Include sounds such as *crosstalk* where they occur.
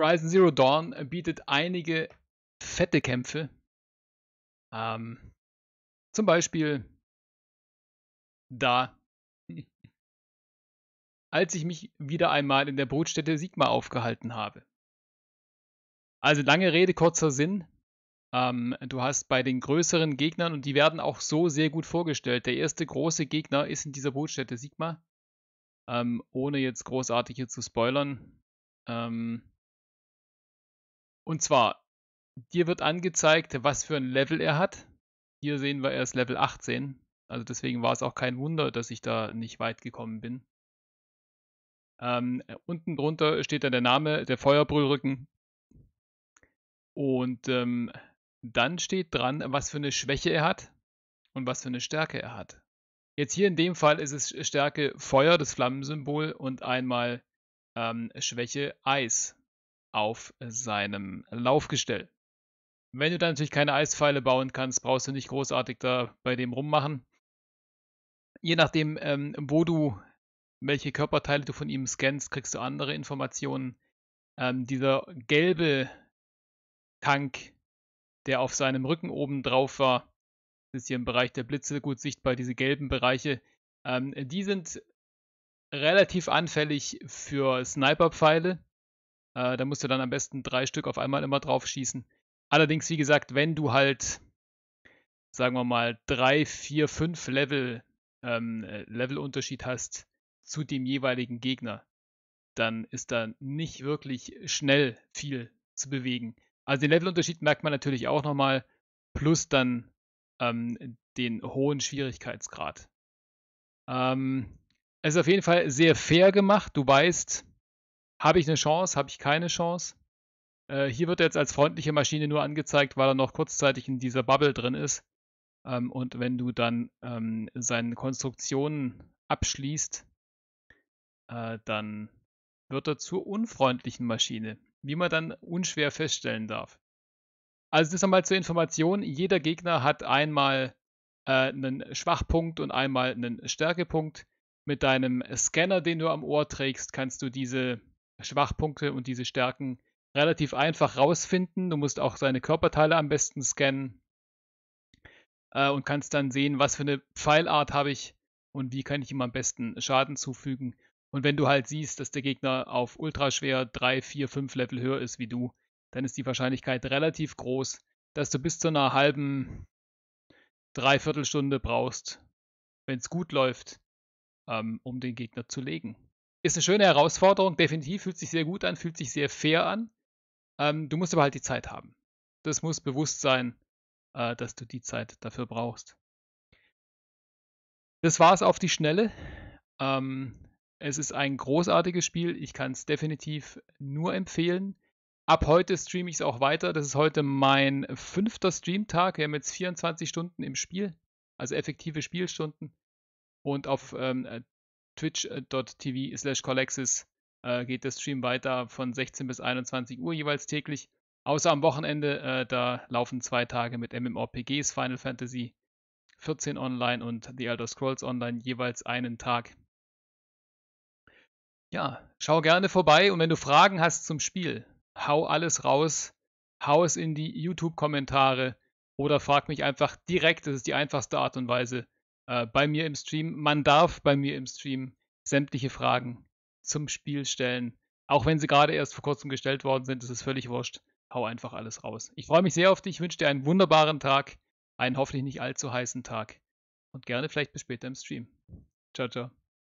Horizon Zero Dawn bietet einige fette Kämpfe. Ähm, zum Beispiel da, *laughs* als ich mich wieder einmal in der Brutstätte Sigma aufgehalten habe. Also lange Rede, kurzer Sinn. Ähm, du hast bei den größeren Gegnern, und die werden auch so sehr gut vorgestellt, der erste große Gegner ist in dieser Brutstätte Sigma. Ähm, ohne jetzt großartig hier zu spoilern. Ähm, und zwar, dir wird angezeigt, was für ein Level er hat. Hier sehen wir, er ist Level 18. Also deswegen war es auch kein Wunder, dass ich da nicht weit gekommen bin. Ähm, äh, unten drunter steht dann der Name, der Feuerbrüllrücken. Und ähm, dann steht dran, was für eine Schwäche er hat und was für eine Stärke er hat. Jetzt hier in dem Fall ist es Stärke Feuer, das Flammensymbol, und einmal ähm, Schwäche Eis, auf seinem Laufgestell. Wenn du da natürlich keine Eispfeile bauen kannst, brauchst du nicht großartig da bei dem rummachen. Je nachdem, ähm, wo du, welche Körperteile du von ihm scannst, kriegst du andere Informationen. Ähm, dieser gelbe Tank, der auf seinem Rücken oben drauf war, ist hier im Bereich der Blitze gut sichtbar, diese gelben Bereiche, ähm, die sind relativ anfällig für Sniperpfeile äh, da musst du dann am besten drei Stück auf einmal immer drauf schießen. Allerdings, wie gesagt, wenn du halt, sagen wir mal, drei, vier, fünf Level, ähm, äh, Levelunterschied hast zu dem jeweiligen Gegner, dann ist da nicht wirklich schnell viel zu bewegen. Also den Levelunterschied merkt man natürlich auch nochmal, plus dann ähm, den hohen Schwierigkeitsgrad. Ähm, es ist auf jeden Fall sehr fair gemacht. Du weißt, habe ich eine Chance? Habe ich keine Chance? Äh, hier wird er jetzt als freundliche Maschine nur angezeigt, weil er noch kurzzeitig in dieser Bubble drin ist. Ähm, und wenn du dann ähm, seine Konstruktionen abschließt, äh, dann wird er zur unfreundlichen Maschine, wie man dann unschwer feststellen darf. Also das einmal zur Information. Jeder Gegner hat einmal äh, einen Schwachpunkt und einmal einen Stärkepunkt. Mit deinem Scanner, den du am Ohr trägst, kannst du diese Schwachpunkte und diese Stärken relativ einfach rausfinden. Du musst auch seine Körperteile am besten scannen äh, und kannst dann sehen, was für eine Pfeilart habe ich und wie kann ich ihm am besten Schaden zufügen. Und wenn du halt siehst, dass der Gegner auf ultraschwer 3, 4, 5 Level höher ist wie du, dann ist die Wahrscheinlichkeit relativ groß, dass du bis zu einer halben Dreiviertelstunde brauchst, wenn es gut läuft, ähm, um den Gegner zu legen ist eine schöne Herausforderung, definitiv, fühlt sich sehr gut an, fühlt sich sehr fair an. Ähm, du musst aber halt die Zeit haben. Das muss bewusst sein, äh, dass du die Zeit dafür brauchst. Das war es auf die Schnelle. Ähm, es ist ein großartiges Spiel. Ich kann es definitiv nur empfehlen. Ab heute streame ich es auch weiter. Das ist heute mein fünfter Streamtag. Wir haben jetzt 24 Stunden im Spiel, also effektive Spielstunden. Und auf ähm, twitch.tv slash Collexis äh, geht der Stream weiter von 16 bis 21 Uhr jeweils täglich. Außer am Wochenende, äh, da laufen zwei Tage mit MMORPGs, Final Fantasy 14 Online und The Elder Scrolls Online jeweils einen Tag. Ja, schau gerne vorbei und wenn du Fragen hast zum Spiel, hau alles raus, hau es in die YouTube-Kommentare oder frag mich einfach direkt, das ist die einfachste Art und Weise, äh, bei mir im Stream. Man darf bei mir im Stream sämtliche Fragen zum Spiel stellen. Auch wenn sie gerade erst vor kurzem gestellt worden sind, ist es völlig wurscht. Hau einfach alles raus. Ich freue mich sehr auf dich, ich wünsche dir einen wunderbaren Tag, einen hoffentlich nicht allzu heißen Tag. Und gerne vielleicht bis später im Stream. Ciao, ciao.